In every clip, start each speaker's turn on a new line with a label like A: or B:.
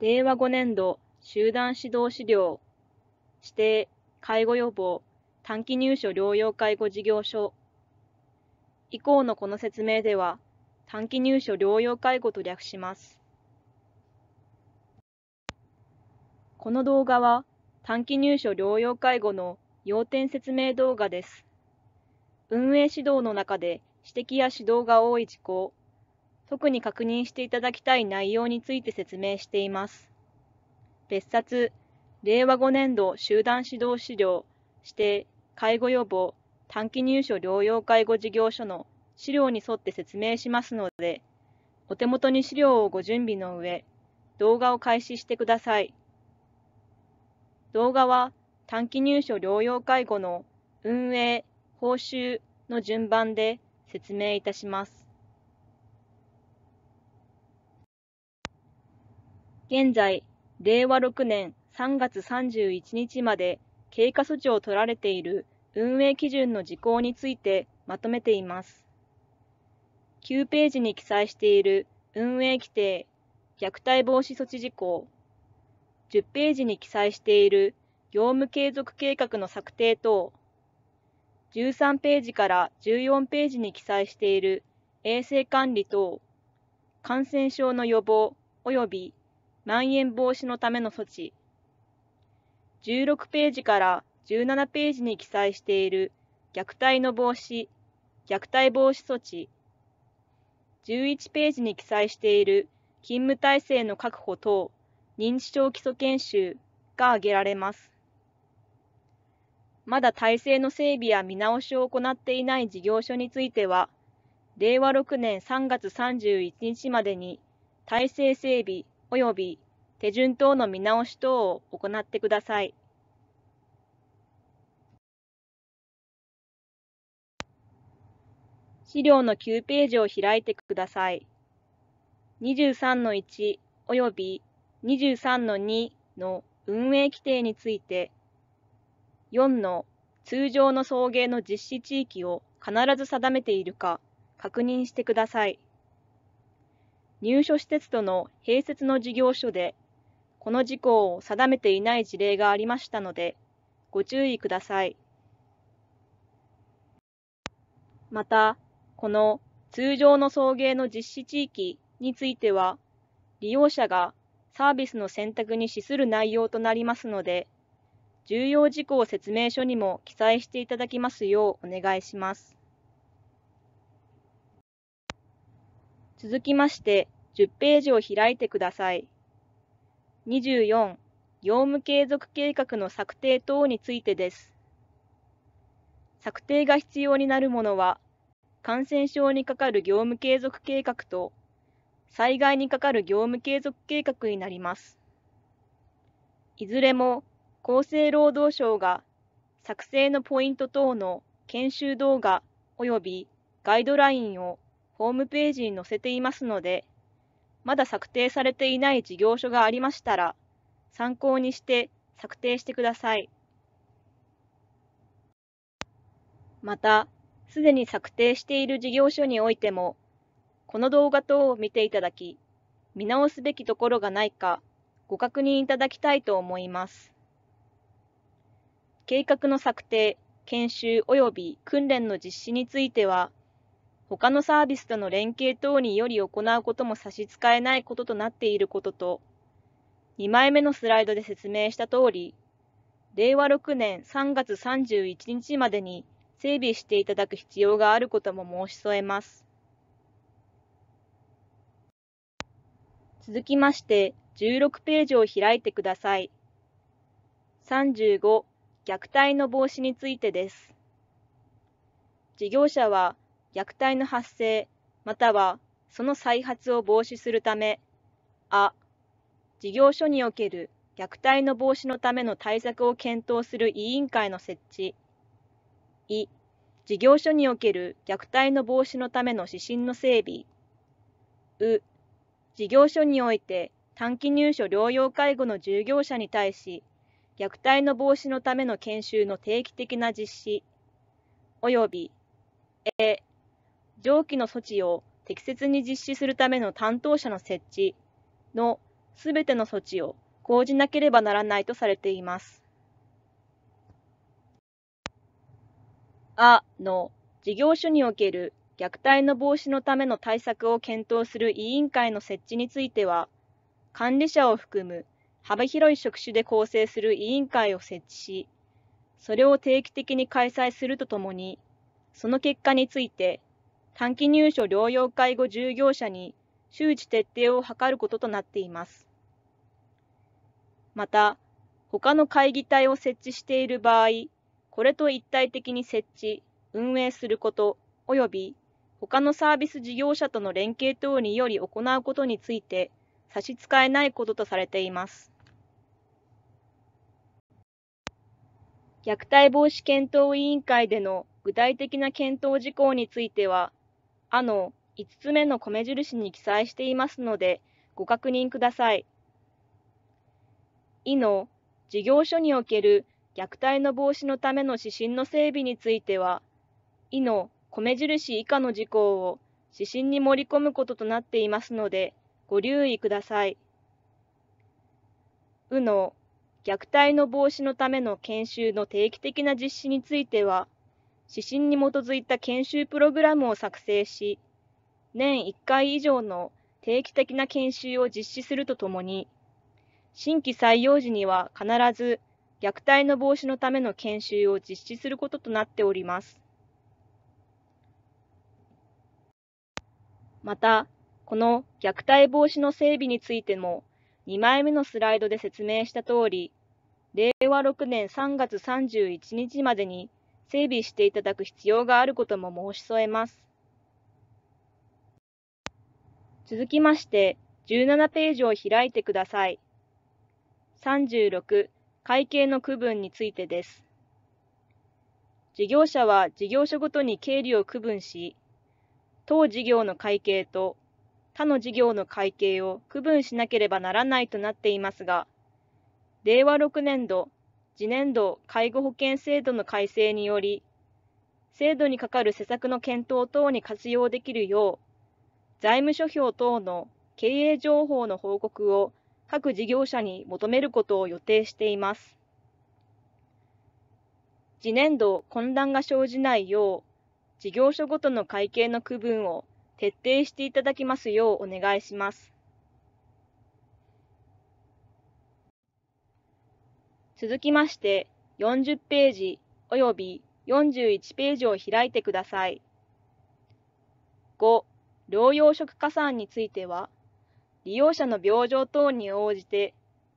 A: 令和5年度集団指導資料指定介護予防短期入所療養介護事業所以降のこの説明では短期入所療養介護と略しますこの動画は短期入所療養介護の要点説明動画です運営指導の中で指摘や指導が多い事項特に確認していただきたい内容について説明しています。別冊、令和5年度集団指導資料、指定、介護予防、短期入所療養介護事業所の資料に沿って説明しますので、お手元に資料をご準備の上、動画を開始してください。動画は短期入所療養介護の運営、報酬の順番で説明いたします。現在、令和6年3月31日まで経過措置を取られている運営基準の事項についてまとめています。9ページに記載している運営規定、虐待防止措置事項、10ページに記載している業務継続計画の策定等、13ページから14ページに記載している衛生管理等、感染症の予防及びまん延防止のための措置。16ページから17ページに記載している虐待の防止、虐待防止措置。11ページに記載している勤務体制の確保等、認知症基礎研修が挙げられます。まだ体制の整備や見直しを行っていない事業所については、令和6年3月31日までに体制整備、及び手順等の見直し等を行ってください。資料の9ページを開いてください。23の1及び23の2の運営規定について、4の通常の送迎の実施地域を必ず定めているか確認してください。入所施設との併設の事業所で、この事項を定めていない事例がありましたので、ご注意ください。また、この通常の送迎の実施地域については、利用者がサービスの選択に資する内容となりますので、重要事項説明書にも記載していただきますようお願いします。続きまして、10ページを開いてください。24、業務継続計画の策定等についてです。策定が必要になるものは、感染症にかかる業務継続計画と、災害にかかる業務継続計画になります。いずれも、厚生労働省が作成のポイント等の研修動画及びガイドラインをホームページに載せていますので、まだ策定されていない事業所がありましたら、参考にして策定してください。また、すでに策定している事業所においても、この動画等を見ていただき、見直すべきところがないかご確認いただきたいと思います。計画の策定、研修及び訓練の実施については、他のサービスとの連携等により行うことも差し支えないこととなっていることと、2枚目のスライドで説明した通り、令和6年3月31日までに整備していただく必要があることも申し添えます。続きまして、16ページを開いてください。35、虐待の防止についてです。事業者は、虐待の発生、またはその再発を防止するため、あ、事業所における虐待の防止のための対策を検討する委員会の設置、い、事業所における虐待の防止のための指針の整備、う、事業所において短期入所療養介護の従業者に対し、虐待の防止のための研修の定期的な実施、および、え、上記の措置を適切に実施するための担当者の設置のすべての措置を講じなければならないとされています。あの事業所における虐待の防止のための対策を検討する委員会の設置については、管理者を含む幅広い職種で構成する委員会を設置し、それを定期的に開催するとともに、その結果について短期入所療養介護従業者に周知徹底を図ることとなっています。また、他の会議体を設置している場合、これと一体的に設置、運営すること、および他のサービス事業者との連携等により行うことについて差し支えないこととされています。虐待防止検討委員会での具体的な検討事項については、あの5つ目の米印に記載していますので、ご確認ください。いの事業所における虐待の防止のための指針の整備については、いの米印以下の事項を指針に盛り込むこととなっていますので、ご留意ください。うの虐待の防止のための研修の定期的な実施については、指針に基づいた研修プログラムを作成し、年1回以上の定期的な研修を実施するとともに、新規採用時には必ず虐待の防止のための研修を実施することとなっております。また、この虐待防止の整備についても2枚目のスライドで説明したとおり、令和6年3月31日までに整備していただく必要があることも申し添えます。続きまして、17ページを開いてください。36、会計の区分についてです。事業者は事業所ごとに経理を区分し、当事業の会計と他の事業の会計を区分しなければならないとなっていますが、令和6年度次年度介護保険制度の改正により、制度にかかる施策の検討等に活用できるよう、財務諸表等の経営情報の報告を各事業者に求めることを予定しています。次年度混乱が生じないよう、事業所ごとの会計の区分を徹底していただきますようお願いします。続きまして、40ページ及び41ページを開いてください。5、療養食加算については、利用者の病状等に応じて、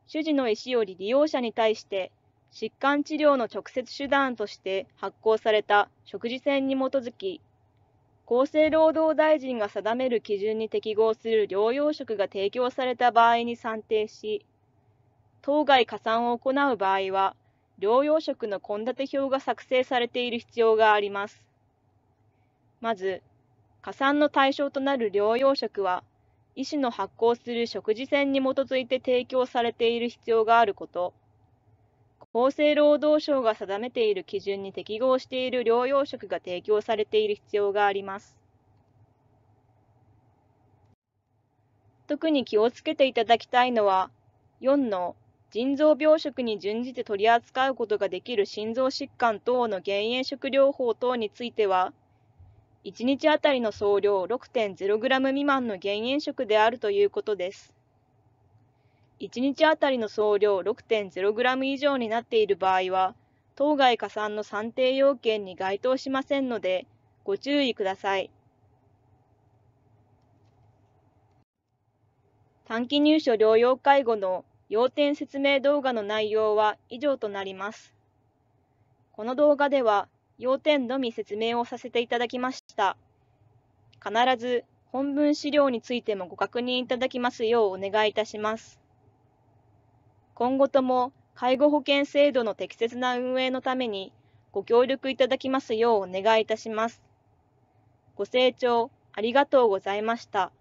A: 主治の医師より利用者に対して疾患治療の直接手段として発行された食事船に基づき、厚生労働大臣が定める基準に適合する療養食が提供された場合に算定し、当該加算を行う場合は、療養食の献立表が作成されている必要があります。まず、加算の対象となる療養食は、医師の発行する食事線に基づいて提供されている必要があること、厚生労働省が定めている基準に適合している療養食が提供されている必要があります。特に気をつけていただきたいのは、4の腎臓病食に準じて取り扱うことができる心臓疾患等の減塩食療法等については、1日あたりの総量 6.0g 未満の減塩食であるということです。1日あたりの総量 6.0g 以上になっている場合は、当該加算の算定要件に該当しませんので、ご注意ください。短期入所療養介護の要点説明動画の内容は以上となります。この動画では要点のみ説明をさせていただきました。必ず本文資料についてもご確認いただきますようお願いいたします。今後とも介護保険制度の適切な運営のためにご協力いただきますようお願いいたします。ご清聴ありがとうございました。